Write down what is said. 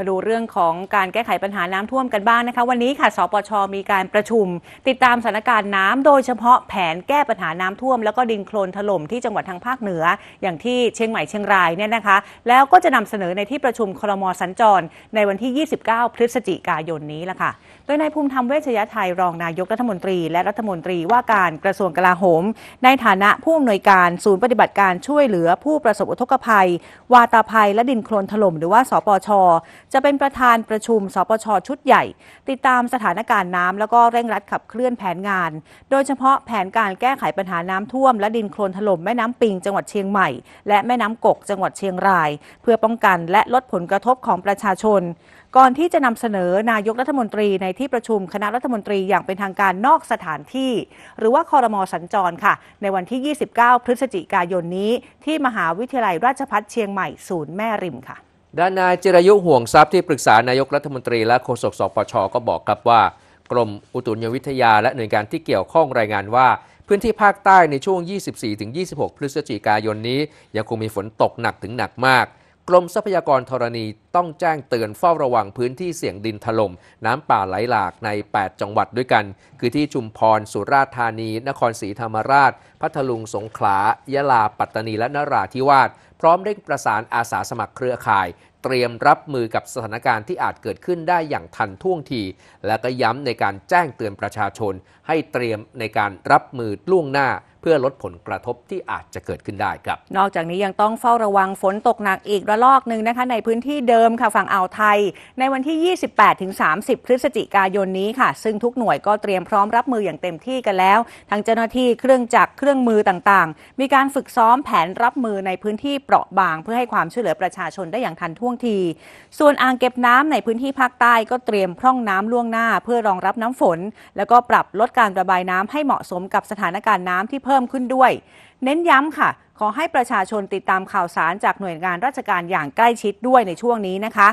าดูเรื่องของการแก้ไขปัญหาน้ำท่วมกันบ้างนะคะ วันนี้ค่ะสปช มีการประชุมติดตามสถานการณ์น้ำ โดยเฉพาะแผนแก้ปัญหาน้ำท่วม แล้วก็ดินโคลนถล่มที่จังหวัดทางภาคเหนือ อย่างที่เชียงใหม่เชียงรายเนี่ยนะคะ แล้วก็จะนำเสนอในที่ประชุมครมสัญจร ในวันที่ 29 พฤศจิกายนนี้ละค่ะโดยนายภูมิธรรมเวชยไทยรองนายกรัฐมนตรีและรัฐมนตรีว่าการกระทรวงกลาโหม ในฐานะผู้อำนวยการศูนย์ปฏิบัติการช่วยเหลือผู้ประสบอุทกภัย วาตาภัย และดินโคลนถล่มหรือว่าสปชจะเป็นประธานประชุมสปชชุดใหญ่ ติดตามสถานการณ์น้ำแล้วก็เร่งรัดขับเคลื่อนแผนงาน โดยเฉพาะแผนการแก้ไขปัญหาน้ำท่วมและดินโคลนถล่มแม่น้ำปิง จังหวัดเชียงใหม่ และแม่น้ำกก จังหวัดเชียงราย เพื่อป้องกันและลดผลกระทบของประชาชน ก่อนที่จะนำเสนอนายกรัฐมนตรีในที่ประชุมคณะรัฐมนตรีอย่างเป็นทางการนอกสถานที่ หรือว่าคอรมอสัญจรค่ะ ในวันที่ 29 พฤศจิกายนนี้ ที่มหาวิทยาลัยราชภัฏเชียงใหม่ศูนย์แม่ริมค่ะด้านนายจิรยุห่วงทรัพย์ที่ปรึกษานายกรัฐมนตรีและโฆษกสปชก็บอกครับว่ากรมอุตุนิยมวิทยาและหน่วยงานที่เกี่ยวข้องรายงานว่า พื้นที่ภาคใต้ในช่วง 24-26 พฤศจิกายนนี้ ยังคงมีฝนตกหนักถึงหนักมาก กรมทรัพยากรธรณีต้องแจ้งเตือนเฝ้าระวังพื้นที่เสี่ยงดินถลม่มน้ำป่าไหลหลากใน 8 จังหวัดด้วยกัน คือที่ชุมพรสุราษฎร์ธานี นครศรีธรรมราชพัทลุงสงขลา ยะลาปัตตานีและนราธิวาสพร้อมเร่งประสานอาสาสมัครเครือข่าย เตรียมรับมือกับสถานการณ์ที่อาจเกิดขึ้นได้อย่างทันท่วงที และก็ย้ำในการแจ้งเตือนประชาชน ให้เตรียมในการรับมือล่วงหน้า เพื่อลดผลกระทบที่อาจจะเกิดขึ้นได้ครับ นอกจากนี้ยังต้องเฝ้าระวังฝนตกหนักอีกระลอกหนึ่งนะคะในพื้นที่เดิิมค่ะฝั่งอ่าวไทยในวันที่ 28-30 พฤศจิกายนนี้ค่ะ ซึ่งทุกหน่วยก็เตรียมพร้อมรับมืออย่างเต็มที่กันแล้ว ทั้งเจ้าหน้าที่เครื่องจักรเครื่องมือต่างๆ มีการฝึกซ้อมแผนรับมือในพื้นที่เปราะบางเพื่อให้ความช่วยเหลือประชาชนได้อย่างทันท่วงที ส่วนอ่างเก็บน้ำในพื้นที่ภาคใต้ก็เตรียมพร่องน้ำล่วงหน้า เพื่อรองรับน้ำฝน แล้วก็ปรับลดการระบายน้ำให้เหมาะสมกับสถานการณ์น้ำที่เพิ่มขึ้นด้วย เน้นย้ำค่ะขอให้ประชาชนติดตามข่าวสารจากหน่วยงานราชการอย่างใกล้ชิดด้วยในช่วงนี้นะคะ